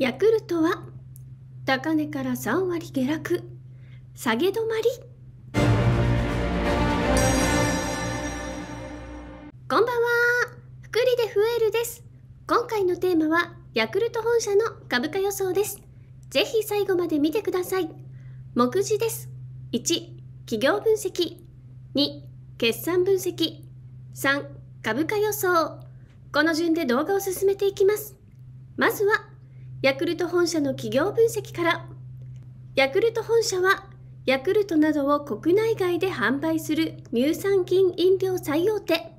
ヤクルトは高値から3割下落下げ止まりこんばんは福利でフえるです今回のテーマはヤクルト本社の株価予想ですぜひ最後まで見てください目次です1企業分析2決算分析3株価予想この順で動画を進めていきますまずはヤクルト本社の企業分析からヤクルト本社はヤクルトなどを国内外で販売する乳酸菌飲料最大手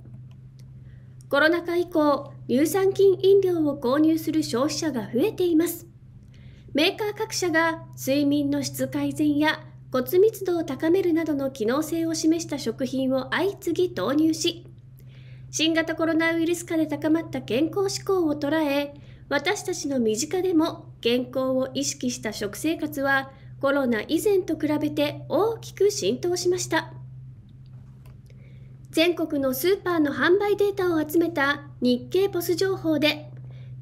コロナ禍以降乳酸菌飲料を購入する消費者が増えていますメーカー各社が睡眠の質改善や骨密度を高めるなどの機能性を示した食品を相次ぎ投入し新型コロナウイルス下で高まった健康志向を捉え私たちの身近でも健康を意識した食生活はコロナ以前と比べて大きく浸透しました全国のスーパーの販売データを集めた日経ポス情報で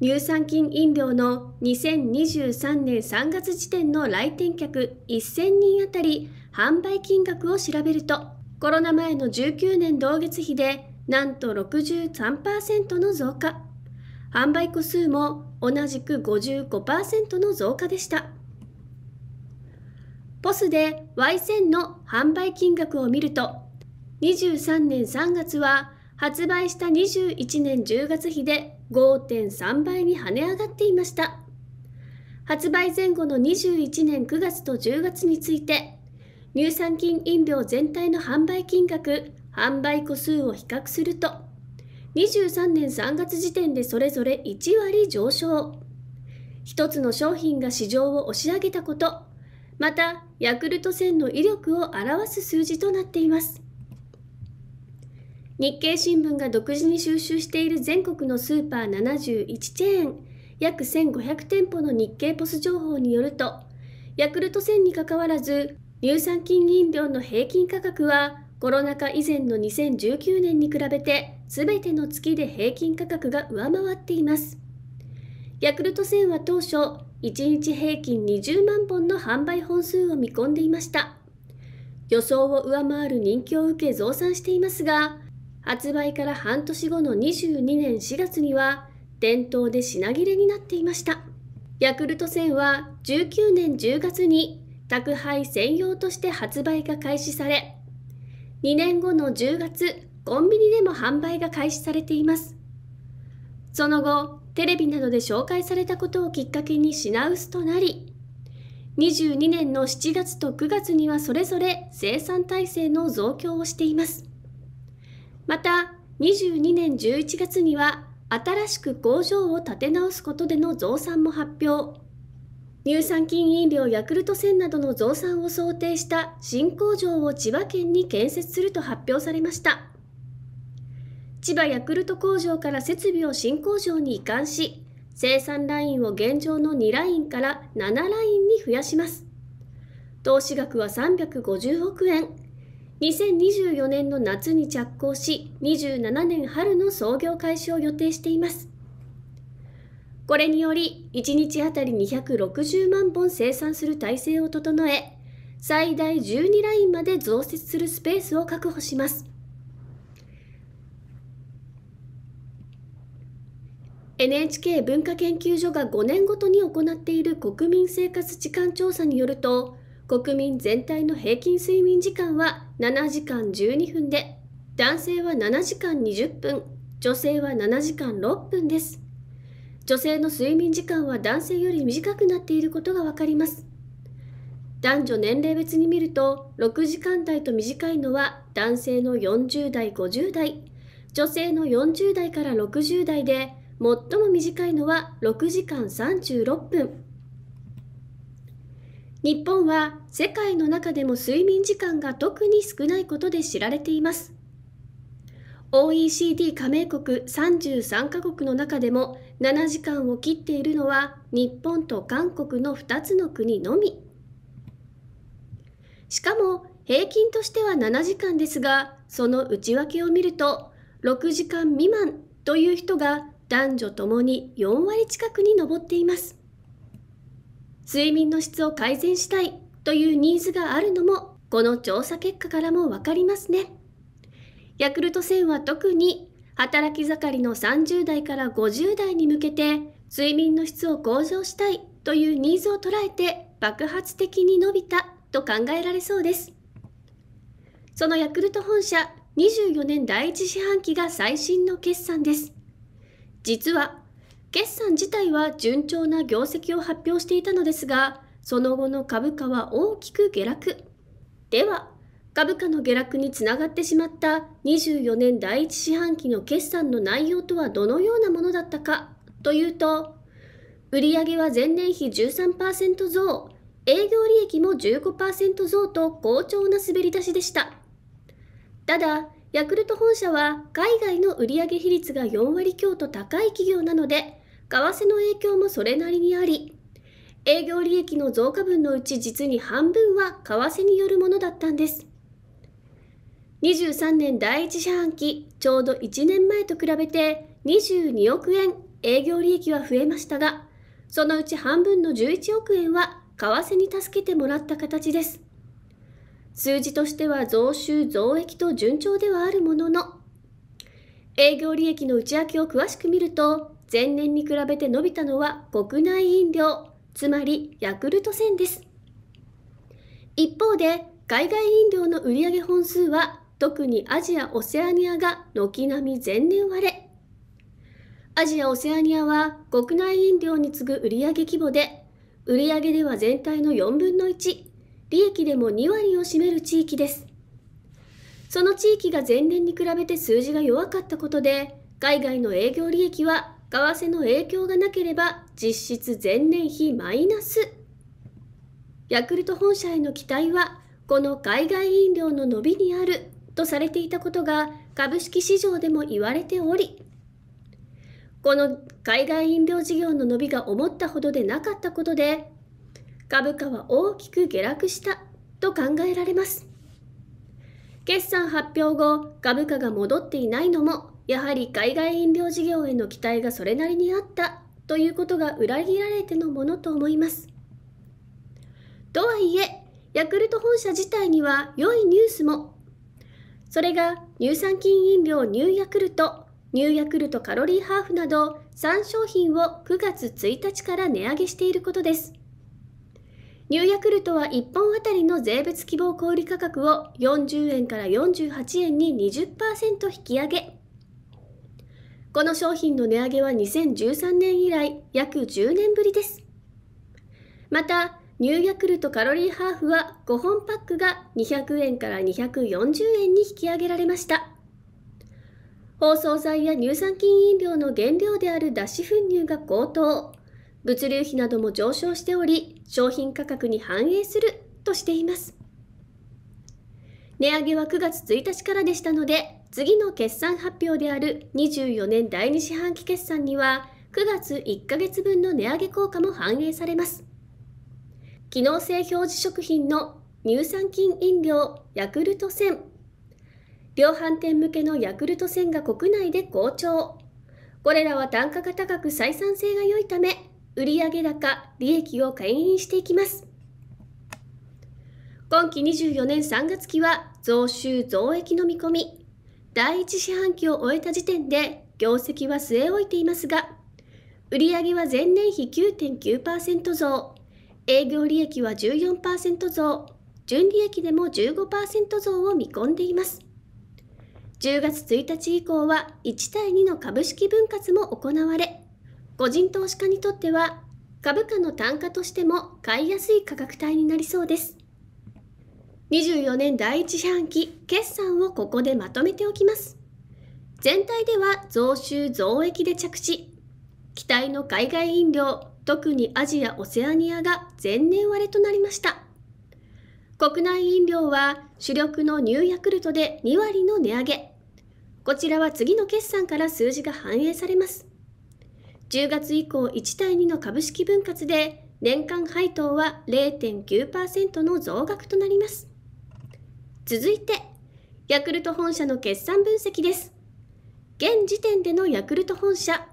乳酸菌飲料の2023年3月時点の来店客1000人当たり販売金額を調べるとコロナ前の19年同月比でなんと63%の増加販売個数も同じく55%の増加でした。ポスで Y1000 の販売金額を見ると、23年3月は発売した21年10月比で5.3倍に跳ね上がっていました。発売前後の21年9月と10月について、乳酸菌飲料全体の販売金額、販売個数を比較すると、23年3月時点でそれぞれ1割上昇一つの商品が市場を押し上げたことまたヤクルト1000の威力を表す数字となっています日経新聞が独自に収集している全国のスーパー71チェーン約1500店舗の日経ポス情報によるとヤクルト1000にかかわらず乳酸菌飲料の平均価格はコロナ禍以前の2019年に比べて全ての月で平均価格が上回っていますヤクルト1000は当初1日平均20万本の販売本数を見込んでいました予想を上回る人気を受け増産していますが発売から半年後の22年4月には店頭で品切れになっていましたヤクルト1000は19年10月に宅配専用として発売が開始され2年後の10月、コンビニでも販売が開始されています。その後、テレビなどで紹介されたことをきっかけに品薄となり、22年の7月と9月にはそれぞれ生産体制の増強をしています。また、22年11月には新しく工場を建て直すことでの増産も発表。乳酸菌飲料ヤクルト1000などの増産を想定した新工場を千葉県に建設すると発表されました千葉ヤクルト工場から設備を新工場に移管し生産ラインを現状の2ラインから7ラインに増やします投資額は350億円2024年の夏に着工し27年春の操業開始を予定していますこれにより1日あたり260万本生産する体制を整え最大12ラインまで増設するスペースを確保します NHK 文化研究所が5年ごとに行っている国民生活時間調査によると国民全体の平均睡眠時間は7時間12分で男性は7時間20分女性は7時間6分です女性の睡眠時間は男性より短くなっていることが分かります男女年齢別に見ると6時間帯と短いのは男性の40代50代女性の40代から60代で最も短いのは6時間36分日本は世界の中でも睡眠時間が特に少ないことで知られています OECD 加盟国33カ国の中でも7時間を切っているのは日本と韓国の2つの国のみしかも平均としては7時間ですがその内訳を見ると6時間未満という人が男女ともに4割近くに上っています睡眠の質を改善したいというニーズがあるのもこの調査結果からも分かりますねヤクルト1000は特に働き盛りの30代から50代に向けて睡眠の質を向上したいというニーズを捉えて爆発的に伸びたと考えられそうですそのヤクルト本社24年第1四半期が最新の決算です実は決算自体は順調な業績を発表していたのですがその後の株価は大きく下落では株価の下落につながってしまった24年第1四半期の決算の内容とはどのようなものだったかというと、売上は前年比13%増、営業利益も15%増と好調な滑り出しでした。ただ、ヤクルト本社は海外の売上比率が4割強と高い企業なので、為替の影響もそれなりにあり、営業利益の増加分のうち実に半分は為替によるものだったんです。23年第1四半期、ちょうど1年前と比べて22億円営業利益は増えましたが、そのうち半分の11億円は為替に助けてもらった形です。数字としては増収増益と順調ではあるものの、営業利益の内訳を詳しく見ると、前年に比べて伸びたのは国内飲料、つまりヤクルト1000です。一方で、海外飲料の売上本数は特にアジア・オセアニアが軒並み前年割れ。アジア・オセアニアは国内飲料に次ぐ売上規模で、売上では全体の4分の1、利益でも2割を占める地域です。その地域が前年に比べて数字が弱かったことで、海外の営業利益は為替の影響がなければ実質前年比マイナス。ヤクルト本社への期待は、この海外飲料の伸びにあるとされていたことが株式市場でも言われておりこの海外飲料事業の伸びが思ったほどでなかったことで株価は大きく下落したと考えられます決算発表後株価が戻っていないのもやはり海外飲料事業への期待がそれなりにあったということが裏切られてのものと思いますとはいえヤクルト本社自体には良いニュースもそれが乳酸菌飲料ニューヤクルト、ニューヤクルトカロリーハーフなど3商品を9月1日から値上げしていることです。ニューヤクルトは1本あたりの税別希望小売価格を40円から48円に20%引き上げ。この商品の値上げは2013年以来約10年ぶりです。また、ニューヤクルトカロリーハーフは5本パックが200円から240円に引き上げられました。包装剤や乳酸菌飲料の原料である脱脂粉乳が高騰、物流費なども上昇しており、商品価格に反映するとしています。値上げは9月1日からでしたので、次の決算発表である24年第2四半期決算には、9月1ヶ月分の値上げ効果も反映されます。機能性表示食品の乳酸菌飲料ヤクルト1000量販店向けのヤクルト1000が国内で好調これらは単価が高く採算性が良いため売上高利益を牽引していきます今期24年3月期は増収増益の見込み第1四半期を終えた時点で業績は据え置いていますが売上は前年比9.9%増営業利益は14%増、純利益でも15%増を見込んでいます。10月1日以降は1対2の株式分割も行われ、個人投資家にとっては株価の単価としても買いやすい価格帯になりそうです。24年第1四半期決算をここでまとめておきます。全体では増収増益で着地、期待の海外飲料、特にアジア・オセアニアが前年割れとなりました国内飲料は主力のニューヤクルトで2割の値上げこちらは次の決算から数字が反映されます10月以降1対2の株式分割で年間配当は0.9%の増額となります続いてヤクルト本社の決算分析です現時点でのヤクルト本社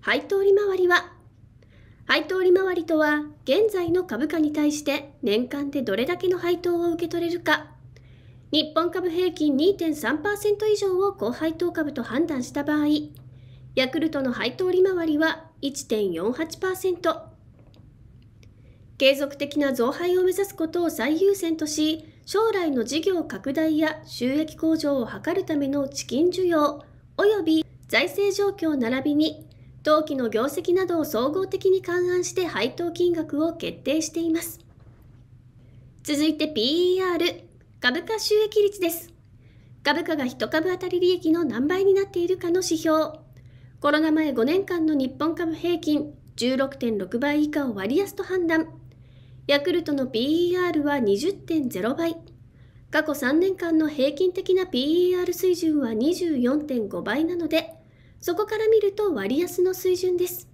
配当利回りは配当利回りとは、現在の株価に対して年間でどれだけの配当を受け取れるか。日本株平均2.3%以上を高配当株と判断した場合、ヤクルトの配当利回りは1.48%。継続的な増配を目指すことを最優先とし、将来の事業拡大や収益向上を図るための資金需要、および財政状況並びに当期の業績などを総合的に勘案して配当金額を決定しています。続いて PER、株価収益率です。株価が1株当たり利益の何倍になっているかの指標。コロナ前5年間の日本株平均16.6倍以下を割安と判断。ヤクルトの PER は20.0倍。過去3年間の平均的な PER 水準は24.5倍なので、そこから見ると割安の水準です。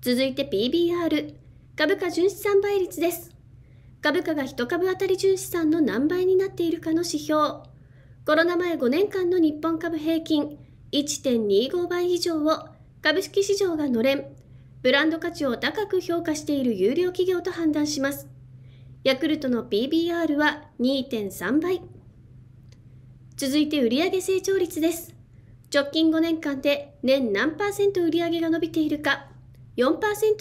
続いて PBR、株価純資産倍率です。株価が1株当たり純資産の何倍になっているかの指標。コロナ前5年間の日本株平均1.25倍以上を株式市場がのれん、ブランド価値を高く評価している優良企業と判断します。ヤクルトの PBR は2.3倍。続いて売上成長率です。直近5年間で年何パーセント売上が伸びているか4%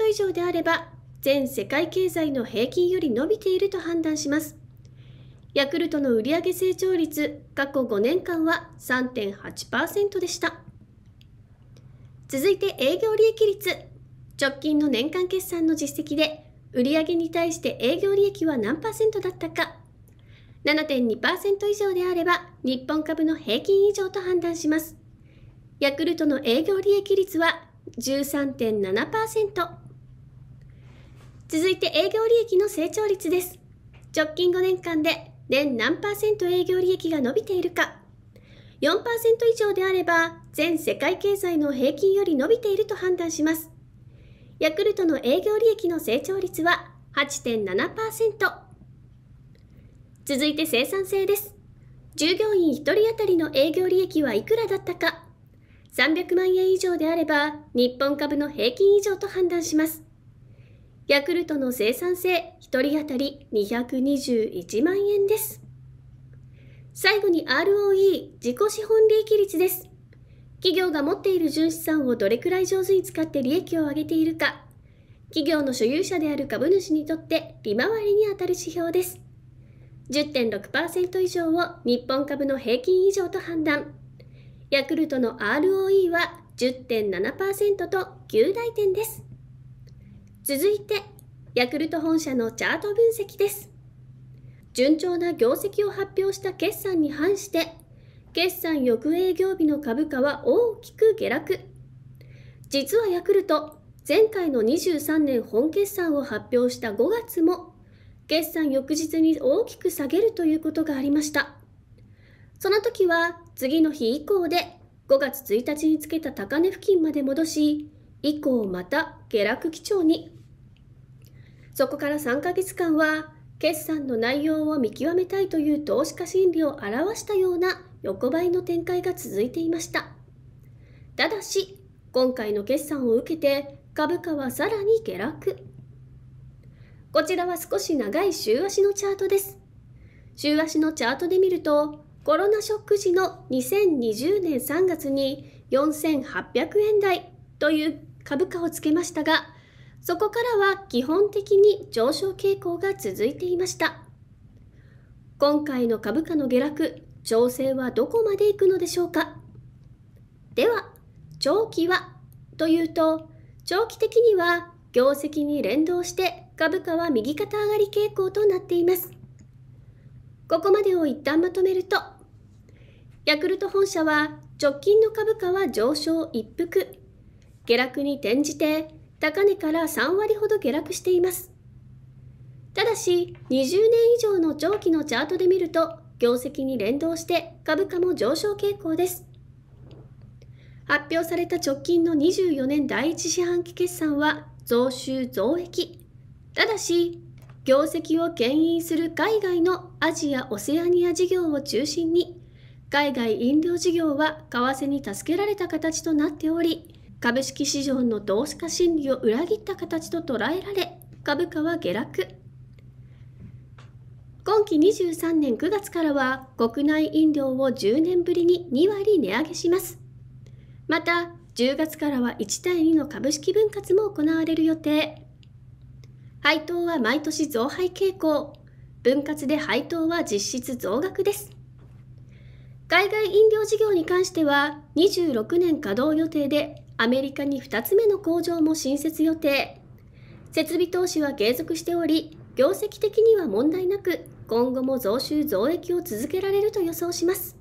以上であれば全世界経済の平均より伸びていると判断しますヤクルトの売上成長率過去5年間は3.8%でした続いて営業利益率直近の年間決算の実績で売上に対して営業利益は何パーセントだったか7.2%以上であれば日本株の平均以上と判断しますヤクルトの営業利益率は13.7%続いて営業利益の成長率です直近5年間で年何パーセント営業利益が伸びているか4%以上であれば全世界経済の平均より伸びていると判断しますヤクルトの営業利益の成長率は8.7%続いて生産性です従業員1人当たりの営業利益はいくらだったか300万円以上であれば日本株の平均以上と判断します。ヤクルトの生産性1人当たり221万円です。最後に ROE 自己資本利益率です。企業が持っている純資産をどれくらい上手に使って利益を上げているか、企業の所有者である株主にとって利回りにあたる指標です。10.6%以上を日本株の平均以上と判断。ヤクルトの ROE は10.7%と9大点です。続いて、ヤクルト本社のチャート分析です。順調な業績を発表した決算に反して、決算翌営業日の株価は大きく下落。実はヤクルト、前回の23年本決算を発表した5月も、決算翌日に大きく下げるということがありました。その時は次の日以降で5月1日につけた高値付近まで戻し、以降また下落基調に。そこから3ヶ月間は、決算の内容を見極めたいという投資家心理を表したような横ばいの展開が続いていました。ただし、今回の決算を受けて株価はさらに下落。こちらは少し長い週足のチャートです。週足のチャートで見ると、コロナショック時の2020年3月に4800円台という株価をつけましたが、そこからは基本的に上昇傾向が続いていました。今回の株価の下落、調整はどこまでいくのでしょうかでは、長期はというと、長期的には業績に連動して株価は右肩上がり傾向となっています。ここまでを一旦まとめると、ヤクルト本社は直近の株価は上昇一服、下落に転じて高値から3割ほど下落しています。ただし、20年以上の長期のチャートで見ると、業績に連動して株価も上昇傾向です。発表された直近の24年第1四半期決算は増収増益。ただし、業績を牽引する海外のアジア・オセアニア事業を中心に海外飲料事業は為替に助けられた形となっており株式市場の投資家心理を裏切った形と捉えられ株価は下落今期23年9月からは国内飲料を10年ぶりに2割値上げしますまた10月からは1対2の株式分割も行われる予定配当は毎年増配傾向。分割で配当は実質増額です。海外飲料事業に関しては26年稼働予定でアメリカに2つ目の工場も新設予定設備投資は継続しており業績的には問題なく今後も増収増益を続けられると予想します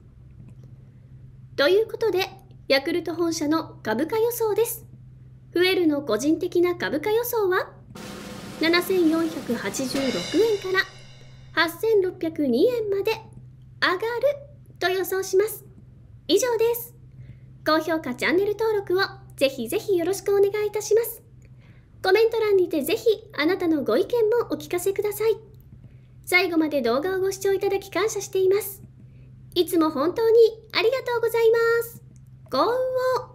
ということでヤクルト本社の株価予想です増えるの個人的な株価予想は7486円から8602円まで上がると予想します以上です高評価チャンネル登録をぜひぜひよろしくお願いいたしますコメント欄にてぜひあなたのご意見もお聞かせください最後まで動画をご視聴いただき感謝していますいつも本当にありがとうございます幸運を